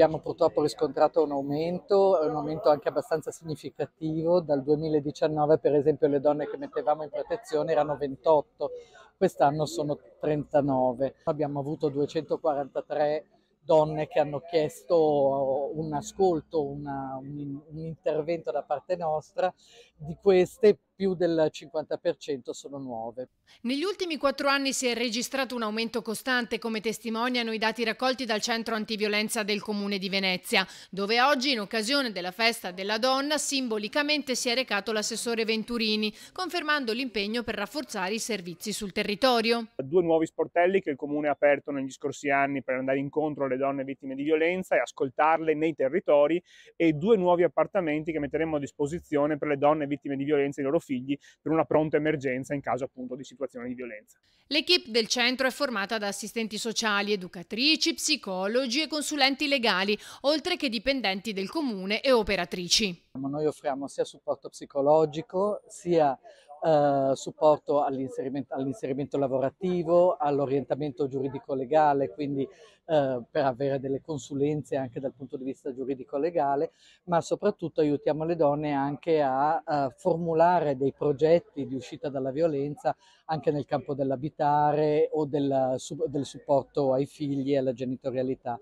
Abbiamo purtroppo riscontrato un aumento, un aumento anche abbastanza significativo. Dal 2019 per esempio le donne che mettevamo in protezione erano 28, quest'anno sono 39. Abbiamo avuto 243 donne che hanno chiesto un ascolto, una, un, un intervento da parte nostra. Di queste più del 50% sono nuove. Negli ultimi quattro anni si è registrato un aumento costante, come testimoniano i dati raccolti dal Centro Antiviolenza del Comune di Venezia, dove oggi, in occasione della Festa della Donna, simbolicamente si è recato l'assessore Venturini, confermando l'impegno per rafforzare i servizi sul territorio. Due nuovi sportelli che il Comune ha aperto negli scorsi anni per andare incontro alle donne vittime di violenza e ascoltarle nei territori e due nuovi appartamenti che metteremo a disposizione per le donne vittime di violenza e i loro figli figli per una pronta emergenza in caso appunto di situazioni di violenza. L'equipe del centro è formata da assistenti sociali, educatrici, psicologi e consulenti legali, oltre che dipendenti del comune e operatrici. Noi offriamo sia supporto psicologico sia eh, supporto all'inserimento, all'inserimento, lavorativo, all'orientamento giuridico-legale, quindi eh, per avere delle consulenze anche dal punto di vista giuridico-legale, ma soprattutto aiutiamo le donne anche a, a formulare dei progetti di uscita dalla violenza anche nel campo dell'abitare o del, del supporto ai figli e alla genitorialità.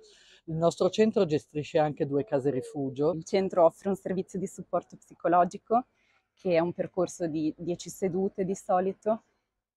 Il nostro centro gestisce anche due case rifugio. Il centro offre un servizio di supporto psicologico che è un percorso di 10 sedute di solito,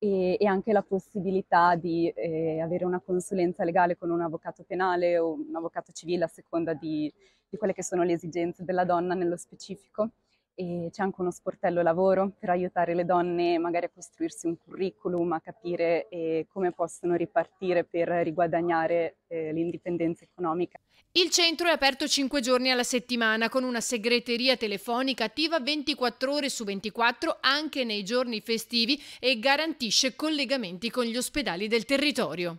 e, e, anche la possibilità di eh, avere una consulenza legale con un avvocato penale o un avvocato civile a seconda di, di quelle che sono le esigenze della donna nello specifico e c'è anche uno sportello lavoro per aiutare le donne magari a costruirsi un curriculum, a capire eh, come possono ripartire per riguadagnare eh, l'indipendenza economica. Il centro è aperto 5 giorni alla settimana con una segreteria telefonica attiva 24 ore su 24 anche nei giorni festivi e garantisce collegamenti con gli ospedali del territorio.